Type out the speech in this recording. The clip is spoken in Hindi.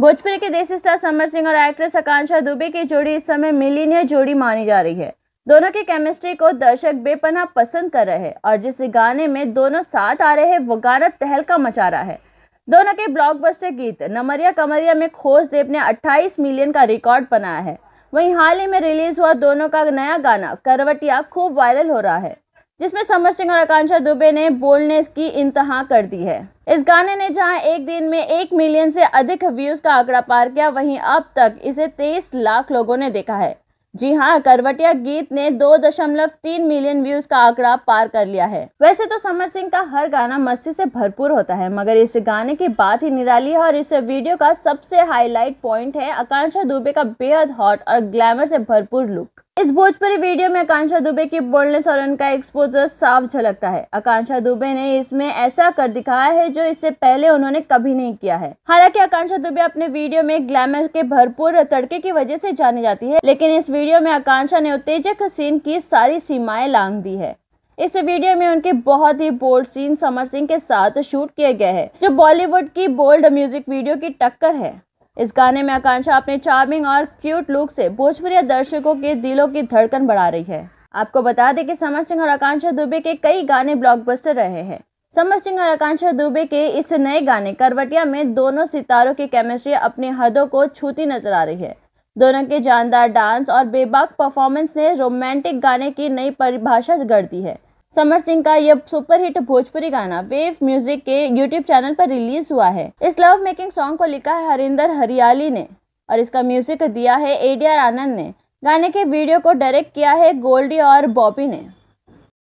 भोजपुरी के देसी स्टार समर सिंह और एक्ट्रेस आकांक्षा दुबे की जोड़ी इस समय मिलीनियर जोड़ी मानी जा रही है दोनों की केमिस्ट्री को दर्शक बेपना पसंद कर रहे हैं और जिस गाने में दोनों साथ आ रहे हैं वो गाना तहलका मचा रहा है दोनों के ब्लॉकबस्टर गीत नमरिया कमरिया में खोज देव ने 28 मिलियन का रिकॉर्ड बनाया है वहीं हाल ही में रिलीज हुआ दोनों का नया गाना करवटिया खूब वायरल हो रहा है जिसमें समर सिंह और आकांक्षा दुबे ने बोल्डनेस की इंतहा कर दी है इस गाने ने जहां एक दिन में एक मिलियन से अधिक व्यूज का आंकड़ा पार किया वहीं अब तक इसे तेईस लाख लोगों ने देखा है जी हाँ करवटिया गीत ने दो दशमलव तीन मिलियन व्यूज का आंकड़ा पार कर लिया है वैसे तो समर सिंह का हर गाना मस्ती से भरपूर होता है मगर इस गाने की बात ही निराली है और इस वीडियो का सबसे हाईलाइट पॉइंट है आकांक्षा दुबे का बेहद हॉट और ग्लैमर से भरपूर लुक इस भोजपुरी वीडियो में आकांक्षा दुबे की बोल्डनेस और उनका एक्सपोजर साफ झलकता है आकांक्षा दुबे ने इसमें ऐसा कर दिखाया है जो इससे पहले उन्होंने कभी नहीं किया है हालांकि आकांक्षा दुबे अपने वीडियो में ग्लैमर के भरपूर तड़के की वजह से जानी जाती है लेकिन इस वीडियो में आकांक्षा ने उत्तेजक सीन की सारी सीमाएं लांग दी है इस वीडियो में उनके बहुत ही बोल्ड सीन समर सिंह के साथ शूट किए गए है जो बॉलीवुड की बोल्ड म्यूजिक वीडियो की टक्कर है इस गाने में आकांक्षा अपने चार्मिंग और क्यूट लुक से भोजपुरी दर्शकों के दिलों की धड़कन बढ़ा रही है आपको बता दें कि समर सिंह और आकांक्षा दुबे के कई गाने ब्लॉकबस्टर रहे हैं समर सिंह और आकांक्षा दुबे के इस नए गाने करवटिया में दोनों सितारों की केमिस्ट्री अपनी हदों को छूती नजर आ रही है दोनों के जानदार डांस और बेबाक परफॉर्मेंस ने रोमांटिक गाने की नई परिभाषा गढ़ दी है समर सिंह का यह सुपरहिट भोजपुरी गाना वेव म्यूजिक के यूट्यूब चैनल पर रिलीज हुआ है इस लव मेकिंग सॉन्ग को लिखा है हरिंदर हरियाली ने और इसका म्यूजिक दिया है एडीआर आनंद ने गाने के वीडियो को डायरेक्ट किया है गोल्डी और बॉबी ने